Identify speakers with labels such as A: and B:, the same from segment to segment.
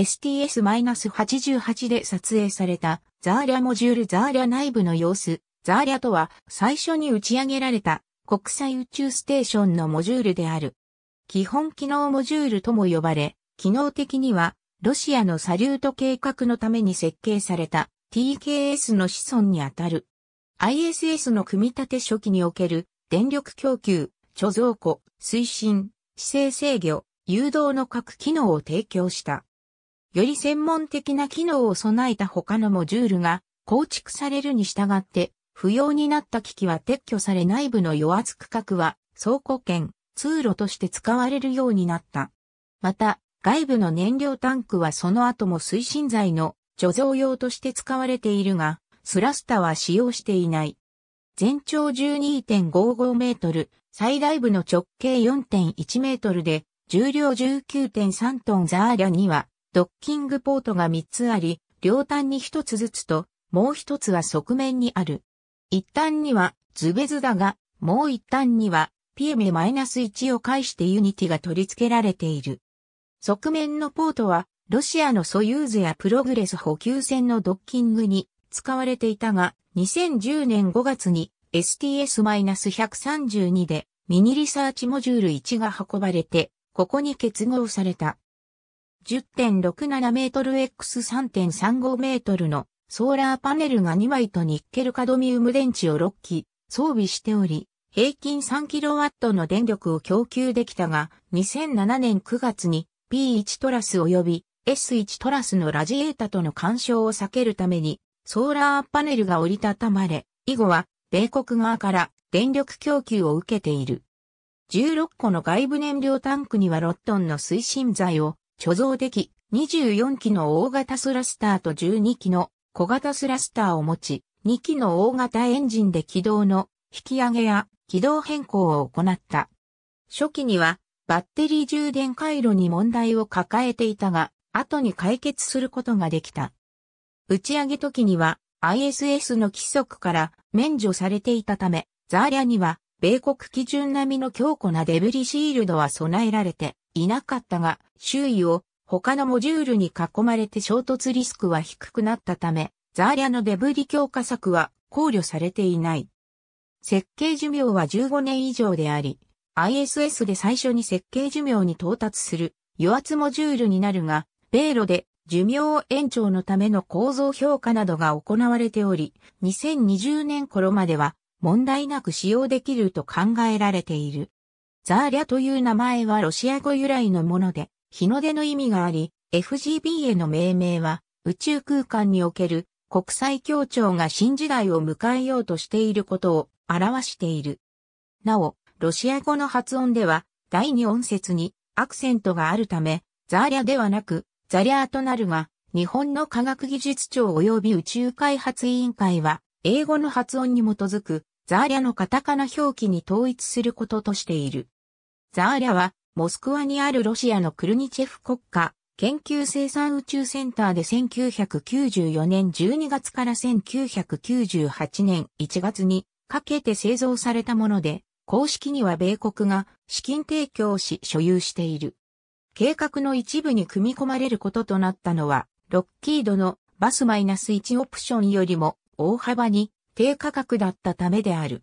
A: STS-88 で撮影されたザーリャモジュールザーリャ内部の様子。ザーリャとは最初に打ち上げられた国際宇宙ステーションのモジュールである。基本機能モジュールとも呼ばれ、機能的にはロシアのサリュート計画のために設計された TKS の子孫にあたる。ISS の組み立て初期における電力供給、貯蔵庫、推進、姿勢制御、誘導の各機能を提供した。より専門的な機能を備えた他のモジュールが構築されるに従って、不要になった機器は撤去され内部の余圧区画は倉庫圏、通路として使われるようになった。また、外部の燃料タンクはその後も推進剤の貯蔵用として使われているが、スラスタは使用していない。全長12.55メートル、最大部の直径4.1メートルで、重量19.3トンザーリャには、ドッキングポートが3つあり、両端に1つずつと、もう1つは側面にある。一端にはズベズだが、もう一端にはピナス1を介してユニティが取り付けられている。側面のポートは、ロシアのソユーズやプログレス補給船のドッキングに使われていたが、2010年5月に STS-132 でミニリサーチモジュール1が運ばれて、ここに結合された。10.67メートル X3.35 メートルのソーラーパネルが2枚とニッケルカドミウム電池を6基装備しており、平均3ットの電力を供給できたが、2007年9月に P1 トラス及び S1 トラスのラジエータとの干渉を避けるために、ソーラーパネルが折りたたまれ、以後は、米国側から電力供給を受けている。16個の外部燃料タンクには6トンの推進剤を貯蔵でき、24機の大型スラスターと12機の小型スラスターを持ち、2機の大型エンジンで軌道の引き上げや軌道変更を行った。初期にはバッテリー充電回路に問題を抱えていたが、後に解決することができた。打ち上げ時には ISS の規則から免除されていたため、ザーリャには米国基準並みの強固なデブリシールドは備えられていなかったが、周囲を他のモジュールに囲まれて衝突リスクは低くなったため、ザーリャのデブリ強化策は考慮されていない。設計寿命は15年以上であり、ISS で最初に設計寿命に到達する油圧モジュールになるが、米ロで寿命延長のための構造評価などが行われており、2020年頃までは問題なく使用できると考えられている。ザーリャという名前はロシア語由来のもので、日の出の意味があり、FGB への命名は、宇宙空間における国際協調が新時代を迎えようとしていることを表している。なお、ロシア語の発音では、第二音節にアクセントがあるため、ザーリャではなく、ザリャーとなるが、日本の科学技術庁及び宇宙開発委員会は、英語の発音に基づくザーリャのカタカナ表記に統一することとしている。ザーリャは、モスクワにあるロシアのクルニチェフ国家研究生産宇宙センターで1994年12月から1998年1月にかけて製造されたもので、公式には米国が資金提供し所有している。計画の一部に組み込まれることとなったのは、ロッキードのバスマイナス -1 オプションよりも大幅に低価格だったためである。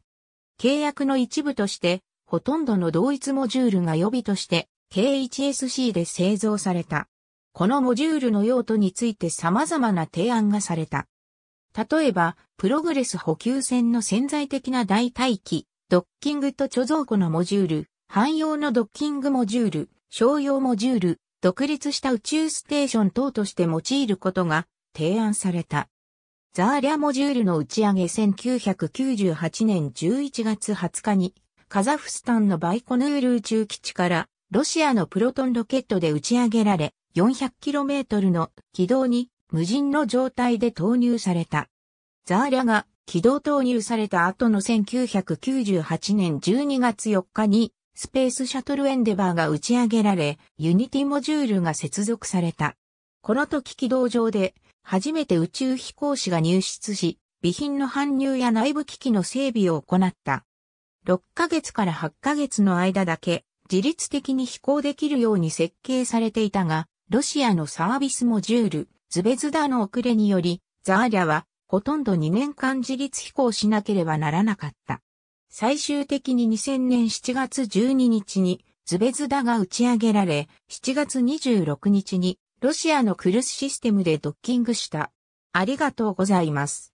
A: 契約の一部として、ほとんどの同一モジュールが予備として、K1SC で製造された。このモジュールの用途について様々な提案がされた。例えば、プログレス補給船の潜在的な代替機、ドッキングと貯蔵庫のモジュール、汎用のドッキングモジュール、商用モジュール、独立した宇宙ステーション等として用いることが提案された。ザーリャモジュールの打ち上げ1998年11月20日に、カザフスタンのバイコヌール宇宙基地からロシアのプロトンロケットで打ち上げられ、400km の軌道に無人の状態で投入された。ザーリャが軌道投入された後の1998年12月4日にスペースシャトルエンデバーが打ち上げられ、ユニティモジュールが接続された。この時軌道上で初めて宇宙飛行士が入室し、備品の搬入や内部機器の整備を行った。6ヶ月から8ヶ月の間だけ自律的に飛行できるように設計されていたが、ロシアのサービスモジュール、ズベズダの遅れにより、ザーリャはほとんど2年間自律飛行しなければならなかった。最終的に2000年7月12日にズベズダが打ち上げられ、7月26日にロシアのクルスシステムでドッキングした。ありがとうございます。